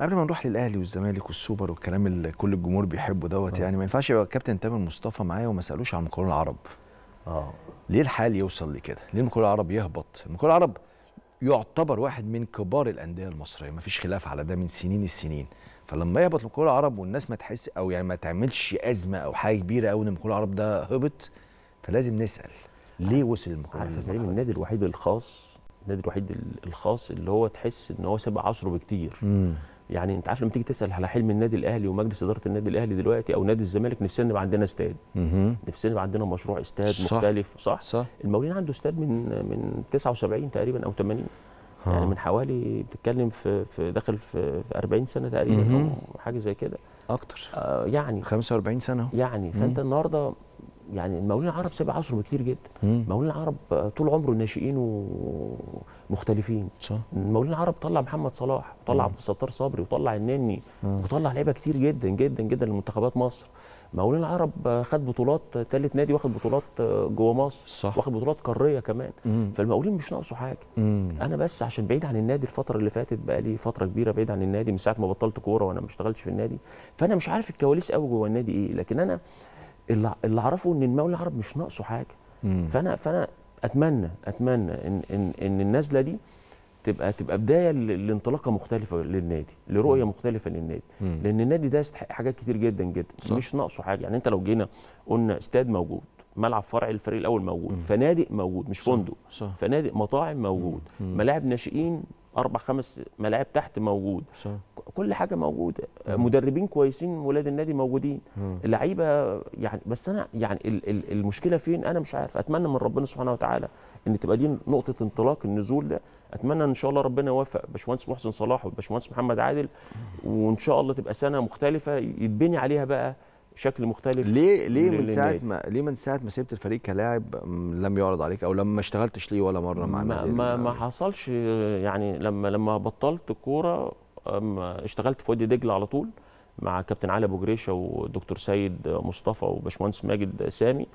قبل ما نروح للاهلي والزمالك والسوبر والكلام اللي كل الجمهور بيحبه دوت آه. يعني ما ينفعش يبقى الكابتن تامر مصطفى معايا وما سالوش عن المقاولون العرب اه ليه الحال يوصل لكده ليه المقاولون العرب يهبط المقاولون العرب يعتبر واحد من كبار الانديه المصريه ما فيش خلاف على ده من سنين السنين فلما يهبط المقاولون العرب والناس ما تحس او يعني ما تعملش ازمه او حاجه كبيره قوي ان المقاولون العرب ده هبط فلازم نسال ليه وصل المقاولون العرب عارف النادي الوحيد الخاص النادي الوحيد الخاص اللي هو تحس ان هو سبق عصره بكتير مم. يعني انت عارف لما تيجي تسال على حلم النادي الاهلي ومجلس اداره النادي الاهلي دلوقتي او نادي الزمالك نفسنا يبقى عندنا استاد نفسنا يبقى عندنا مشروع استاد صح مختلف صح, صح. المولين عنده استاد من من 79 تقريبا او 80 ها. يعني من حوالي بتتكلم في في داخل في, في 40 سنه تقريبا او حاجه زي كده اكتر آه يعني 45 سنه يعني فانت النهارده يعني المقاولين العرب سابق عصره بكتير جدا المقاولين العرب طول عمره ناشئين ومختلفين المقاولين العرب طلع محمد صلاح وطلع عبد الستار صبري وطلع النني وطلع لعيبه كتير جدا جدا جدا لمنتخبات مصر المقاولين العرب خد بطولات ثالث نادي واخد بطولات جوه مصر صح. واخد بطولات قاريه كمان فالمقاولين مش ناقصه حاجه مم. انا بس عشان بعيد عن النادي الفتره اللي فاتت بقى لي فتره كبيره بعيد عن النادي من ساعه ما بطلت كوره وانا ما اشتغلتش في النادي فانا مش عارف الكواليس قوي جوه النادي ايه لكن انا اللي اللي اعرفه ان المولى العرب مش ناقصه حاجه مم. فانا فانا اتمنى اتمنى ان ان ان النازله دي تبقى تبقى بدايه لانطلاقه مختلفه للنادي لرؤيه مختلفه للنادي مم. لان النادي ده يستحق حاجات كتير جدا جدا صح. مش ناقصه حاجه يعني انت لو جينا قلنا استاد موجود ملعب فرع للفريق الاول موجود مم. فنادق موجود مش فندق صح. فنادق مطاعم موجود مم. ملاعب ناشئين اربع خمس ملاعب تحت موجود صح. كل حاجه موجوده مدربين كويسين ولاد النادي موجودين لعيبه يعني بس انا يعني المشكله فين انا مش عارف اتمنى من ربنا سبحانه وتعالى ان تبقى دي نقطه انطلاق النزول ده اتمنى ان شاء الله ربنا يوفق باشمهندس محسن صلاح وباشمهندس محمد عادل وان شاء الله تبقى سنه مختلفه يتبني عليها بقى شكل مختلف ليه ليه من ساعه ما ليه من ساعه ما سبت الفريق كلاعب لم يعرض عليك او لما ما اشتغلتش ليه ولا مره مع ما ما, ما حصلش يعني لما لما بطلت كوره اشتغلت في وادي دجله على طول مع كابتن علي ابو جريشه والدكتور سيد مصطفى وباشمهندس ماجد سامي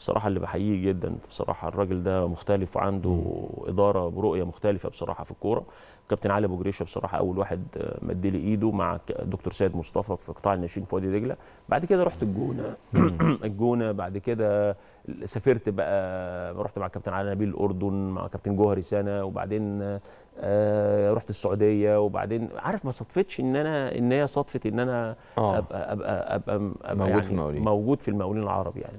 بصراحه اللي بحييه جدا بصراحه الراجل ده مختلف وعنده اداره برؤيه مختلفه بصراحه في الكوره كابتن علي ابو جريشه بصراحه اول واحد مد لي ايده مع دكتور سيد مصطفى في قطاع الناشئين في وادي دجله بعد كده رحت الجونه الجونه بعد كده سافرت بقى رحت مع كابتن علي نبيل الاردن مع كابتن جوهري سنه وبعدين آه رحت السعوديه وبعدين عارف ما صدفتش ان انا ان هي صدفه ان انا أبقى, آه. ابقى ابقى ابقى, أبقى موجود يعني في موجود في المقاولين العرب يعني